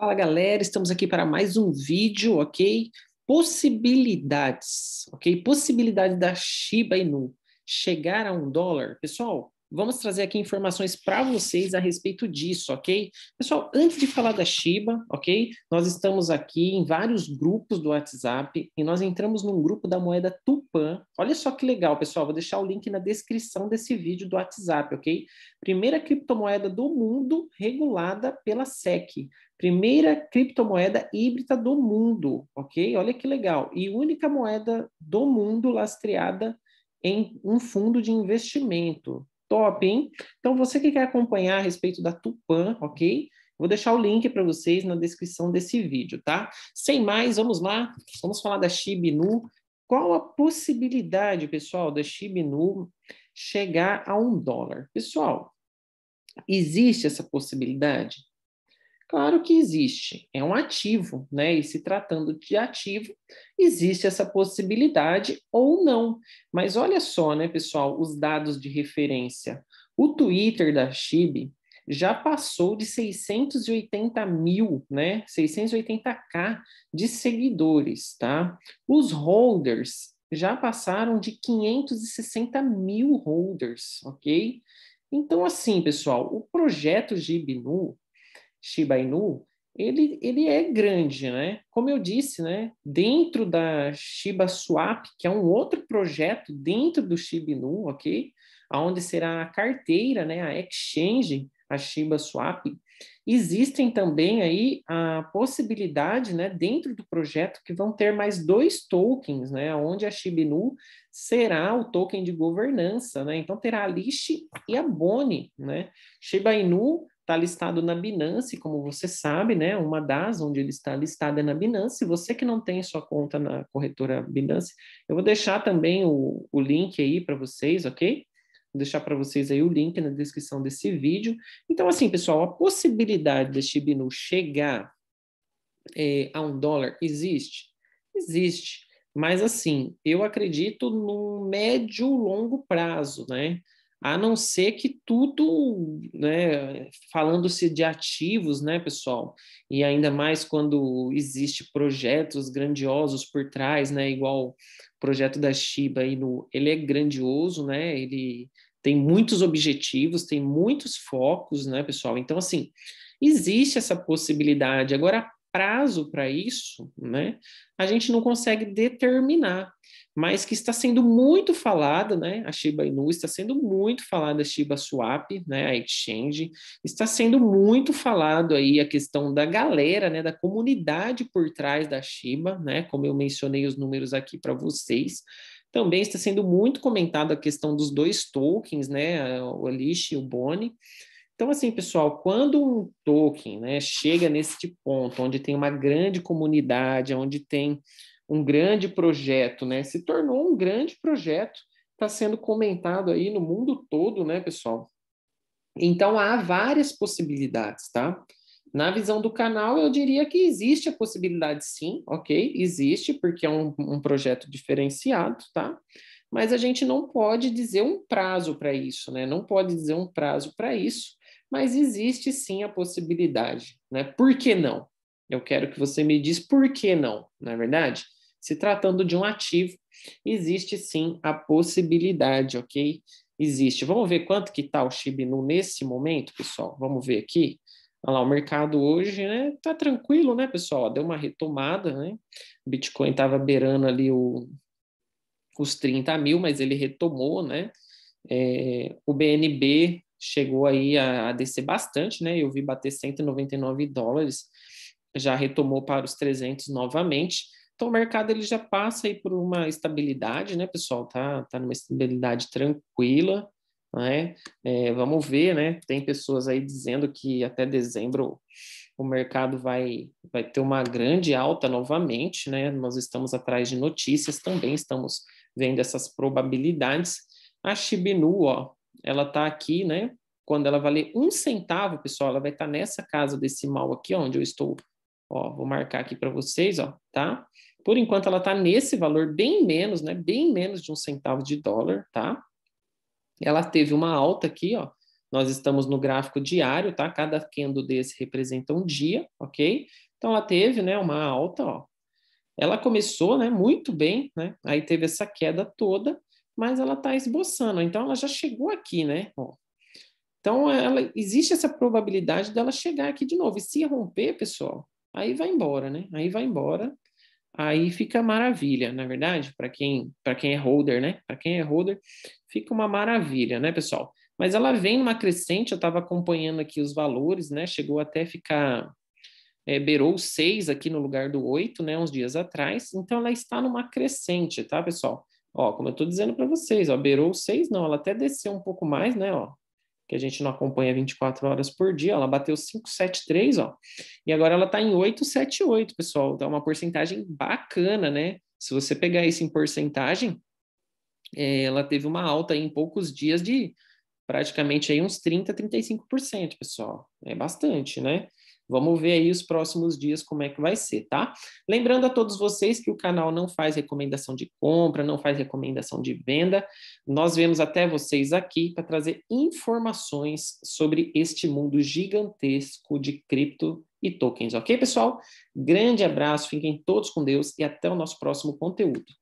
Fala galera, estamos aqui para mais um vídeo, ok? Possibilidades, ok? Possibilidade da Shiba Inu chegar a um dólar. Pessoal, Vamos trazer aqui informações para vocês a respeito disso, ok? Pessoal, antes de falar da Shiba, ok? Nós estamos aqui em vários grupos do WhatsApp e nós entramos num grupo da moeda Tupan. Olha só que legal, pessoal. Vou deixar o link na descrição desse vídeo do WhatsApp, ok? Primeira criptomoeda do mundo regulada pela SEC. Primeira criptomoeda híbrida do mundo, ok? Olha que legal. E única moeda do mundo lastreada em um fundo de investimento, Top, hein? Então, você que quer acompanhar a respeito da Tupan, ok? Vou deixar o link para vocês na descrição desse vídeo, tá? Sem mais, vamos lá. Vamos falar da Shibinu. Qual a possibilidade, pessoal, da Shibinu chegar a um dólar? Pessoal, existe essa possibilidade? Claro que existe, é um ativo, né? E se tratando de ativo, existe essa possibilidade ou não. Mas olha só, né, pessoal, os dados de referência. O Twitter da Chibi já passou de 680 mil, né? 680k de seguidores, tá? Os holders já passaram de 560 mil holders, ok? Então, assim, pessoal, o projeto Gibinu Shiba Inu, ele, ele é grande, né? Como eu disse, né? Dentro da Shiba Swap, que é um outro projeto dentro do Shiba Inu, ok? Onde será a carteira, né? A exchange, a Shiba Swap. Existem também aí a possibilidade, né? Dentro do projeto que vão ter mais dois tokens, né? Onde a Shiba Inu será o token de governança, né? Então terá a Lish e a Boni, né? Shiba Inu está listado na Binance, como você sabe, né? Uma das onde ele está listado é na Binance. Você que não tem sua conta na corretora Binance, eu vou deixar também o, o link aí para vocês, ok? Vou deixar para vocês aí o link na descrição desse vídeo. Então, assim, pessoal, a possibilidade deste binu chegar é, a um dólar existe? Existe. Mas, assim, eu acredito no médio longo prazo, né? a não ser que tudo, né, falando-se de ativos, né, pessoal, e ainda mais quando existe projetos grandiosos por trás, né, igual o projeto da Shiba, aí no, ele é grandioso, né, ele tem muitos objetivos, tem muitos focos, né, pessoal, então, assim, existe essa possibilidade, agora prazo para isso, né, a gente não consegue determinar, mas que está sendo muito falada, né, a Shiba Inu está sendo muito falada, a Shiba Swap, né, a Exchange, está sendo muito falado aí a questão da galera, né, da comunidade por trás da Shiba, né, como eu mencionei os números aqui para vocês, também está sendo muito comentada a questão dos dois tokens, né, o Elish e o Boni, então, assim, pessoal, quando um token né, chega nesse ponto, onde tem uma grande comunidade, onde tem um grande projeto, né, se tornou um grande projeto, está sendo comentado aí no mundo todo, né, pessoal? Então, há várias possibilidades, tá? Na visão do canal, eu diria que existe a possibilidade, sim, ok? Existe, porque é um, um projeto diferenciado, tá? Mas a gente não pode dizer um prazo para isso, né? Não pode dizer um prazo para isso, mas existe sim a possibilidade, né? Por que não? Eu quero que você me diz por que não, não é verdade? Se tratando de um ativo, existe sim a possibilidade, ok? Existe. Vamos ver quanto que está o Shibinu nesse momento, pessoal? Vamos ver aqui. Olha lá, o mercado hoje né, tá tranquilo, né, pessoal? Deu uma retomada, né? O Bitcoin estava beirando ali o, os 30 mil, mas ele retomou, né? É, o BNB chegou aí a, a descer bastante, né? Eu vi bater 199 dólares, já retomou para os 300 novamente. Então o mercado ele já passa aí por uma estabilidade, né, pessoal? Tá, tá numa estabilidade tranquila, né? É, vamos ver, né? Tem pessoas aí dizendo que até dezembro o mercado vai, vai ter uma grande alta novamente, né? Nós estamos atrás de notícias também, estamos vendo essas probabilidades. A Shibinu, ó, ela está aqui, né? Quando ela valer um centavo, pessoal, ela vai estar tá nessa casa decimal aqui, onde eu estou. Ó, vou marcar aqui para vocês, ó, tá? Por enquanto, ela está nesse valor bem menos, né? Bem menos de um centavo de dólar, tá? Ela teve uma alta aqui, ó. Nós estamos no gráfico diário, tá? Cada candle desse representa um dia, ok? Então, ela teve, né, uma alta, ó. Ela começou, né, muito bem, né? Aí teve essa queda toda mas ela está esboçando, então ela já chegou aqui, né? Ó. Então, ela, existe essa probabilidade dela chegar aqui de novo. E se romper, pessoal, aí vai embora, né? Aí vai embora, aí fica maravilha, na é verdade, para quem, quem é holder, né? Para quem é holder, fica uma maravilha, né, pessoal? Mas ela vem numa crescente, eu estava acompanhando aqui os valores, né? Chegou até ficar. É, beirou 6 aqui no lugar do 8, né? Uns dias atrás. Então, ela está numa crescente, tá, pessoal? Ó, como eu estou dizendo para vocês, ó, beirou 6, não, ela até desceu um pouco mais, né, ó, que a gente não acompanha 24 horas por dia, ó, ela bateu 573, ó, e agora ela está em 878, pessoal, dá então é uma porcentagem bacana, né? Se você pegar isso em porcentagem, é, ela teve uma alta em poucos dias de praticamente aí uns 30, 35%, pessoal. É bastante, né? Vamos ver aí os próximos dias como é que vai ser, tá? Lembrando a todos vocês que o canal não faz recomendação de compra, não faz recomendação de venda. Nós vemos até vocês aqui para trazer informações sobre este mundo gigantesco de cripto e tokens, ok, pessoal? Grande abraço, fiquem todos com Deus e até o nosso próximo conteúdo.